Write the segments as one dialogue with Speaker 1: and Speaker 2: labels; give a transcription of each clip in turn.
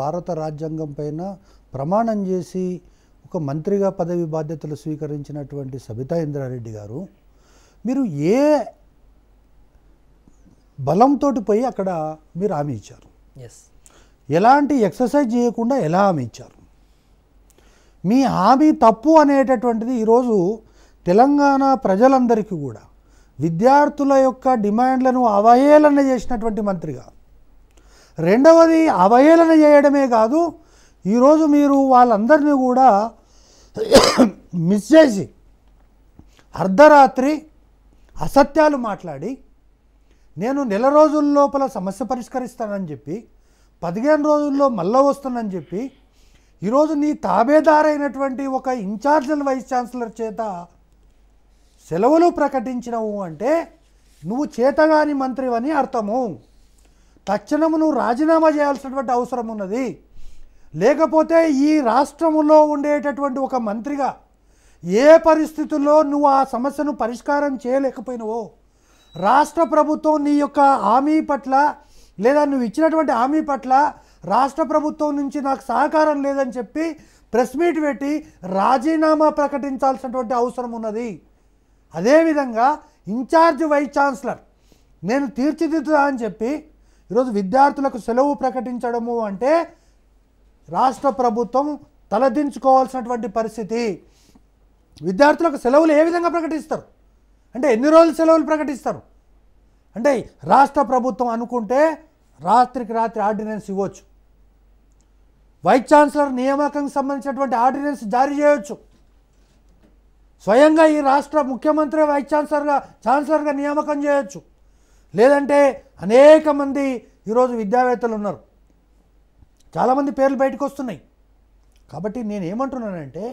Speaker 1: భారత రాజ్యాంగం పైన ప్రమాణం చేసి ఒక మంత్రిగా పదవి బాధ్యతలు స్వీకరించినటువంటి సబితా ఇంద్రారెడ్డి గారు మీరు ఏ బలంతో పోయి అక్కడ మీరు హామీ ఇచ్చారు ఎలాంటి ఎక్సర్సైజ్ చేయకుండా ఎలా హామీ ఇచ్చారు మీ హామీ తప్పు అనేటటువంటిది ఈరోజు తెలంగాణ ప్రజలందరికీ కూడా విద్యార్థుల యొక్క డిమాండ్లను అవహేళన చేసినటువంటి మంత్రిగా రెండవది అవహేళన చేయడమే కాదు ఈరోజు మీరు వాళ్ళందరినీ కూడా మిస్ చేసి అర్ధరాత్రి అసత్యాలు మాట్లాడి నేను నెల రోజుల లోపల సమస్య పరిష్కరిస్తానని చెప్పి పదిహేను రోజుల్లో మళ్ళా వస్తానని చెప్పి ఈరోజు నీ తాబేదారైనటువంటి ఒక ఇన్ఛార్జల్ వైస్ ఛాన్సలర్ చేత సెలవులు ప్రకటించినవు అంటే నువ్వు చేతగాని మంత్రివని అర్థము తక్షణము నువ్వు రాజీనామా చేయాల్సినటువంటి అవసరం ఉన్నది లేకపోతే ఈ రాష్ట్రంలో ఉండేటటువంటి ఒక మంత్రిగా ఏ పరిస్థితుల్లో నువ్వు ఆ సమస్యను పరిష్కారం చేయలేకపోయినావో రాష్ట్ర ప్రభుత్వం నీ యొక్క హామీ పట్ల లేదా నువ్వు ఇచ్చినటువంటి హామీ పట్ల రాష్ట్ర ప్రభుత్వం నుంచి నాకు సహకారం లేదని చెప్పి ప్రెస్ మీట్ పెట్టి రాజీనామా ప్రకటించాల్సినటువంటి అవసరం ఉన్నది అదేవిధంగా ఇన్ఛార్జ్ వైస్ ఛాన్సలర్ నేను తీర్చిదిద్దుతా అని చెప్పి ఈరోజు విద్యార్థులకు సెలవు ప్రకటించడము అంటే రాష్ట్ర ప్రభుత్వం తలదించుకోవాల్సినటువంటి పరిస్థితి విద్యార్థులకు సెలవులు ఏ విధంగా ప్రకటిస్తారు అంటే ఎన్ని రోజులు సెలవులు ప్రకటిస్తారు అంటే రాష్ట్ర ప్రభుత్వం అనుకుంటే రాత్రికి రాత్రి ఆర్డినెన్స్ ఇవ్వచ్చు వైస్ ఛాన్సలర్ నియామకానికి సంబంధించినటువంటి ఆర్డినెన్స్ జారీ చేయవచ్చు స్వయంగా ఈ రాష్ట్ర ముఖ్యమంత్రి వైస్ ఛాన్సలర్గా ఛాన్సలర్గా నియామకం చేయొచ్చు లేదంటే అనేక మంది ఈరోజు విద్యావేత్తలు ఉన్నారు చాలామంది పేర్లు బయటకు వస్తున్నాయి కాబట్టి నేను ఏమంటున్నానంటే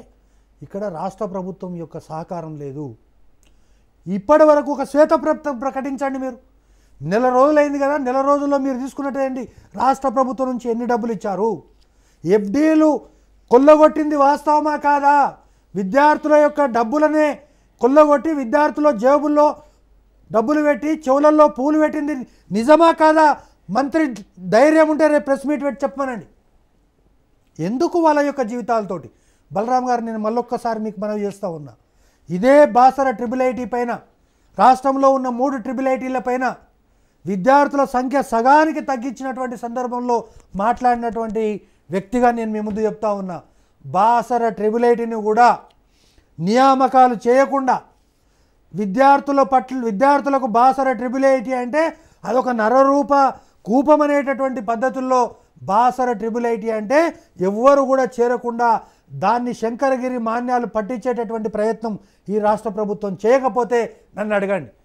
Speaker 1: ఇక్కడ రాష్ట్ర ప్రభుత్వం యొక్క సహకారం లేదు ఇప్పటి వరకు ఒక శ్వేత ప్రకటించండి మీరు నెల రోజులైంది కదా నెల రోజుల్లో మీరు తీసుకున్నట్టేయండి రాష్ట్ర ప్రభుత్వం నుంచి ఎన్ని డబ్బులు ఇచ్చారు ఎఫ్డీలు కొల్లగొట్టింది వాస్తవమా కాదా విద్యార్థుల యొక్క డబ్బులనే కొల్లగొట్టి విద్యార్థుల జేబుల్లో డబ్బులు పెట్టి చెవులల్లో పూలు పెట్టింది నిజమా కాదా మంత్రి ధైర్యం ఉంటే రేపు ప్రెస్ మీట్ పెట్టి చెప్పమనండి ఎందుకు వాళ్ళ యొక్క జీవితాలతోటి బలరాం గారు నేను మళ్ళొక్కసారి మీకు మనవి చేస్తూ ఉన్నా ఇదే బాసర ట్రిపుల్ ఐటీ పైన రాష్ట్రంలో ఉన్న మూడు ట్రిపుల్ ఐటీల పైన విద్యార్థుల సంఖ్య సగానికి తగ్గించినటువంటి సందర్భంలో మాట్లాడినటువంటి వ్యక్తిగా నేను మీ ముందు చెప్తా ఉన్నా బాసర ట్రిబుల్ ఐటీని కూడా నియామకాలు చేయకుండా విద్యార్థుల పట్ల విద్యార్థులకు బాసర ట్రిపుల్ ఐటీ అంటే అదొక నరరూప కూపం అనేటటువంటి పద్ధతుల్లో బాసర ట్రిపుల్ ఐటీ అంటే ఎవ్వరు కూడా చేరకుండా దాన్ని శంకరగిరి మాన్యాలు పట్టించేటటువంటి ప్రయత్నం ఈ రాష్ట్ర ప్రభుత్వం చేయకపోతే నన్ను అడగండి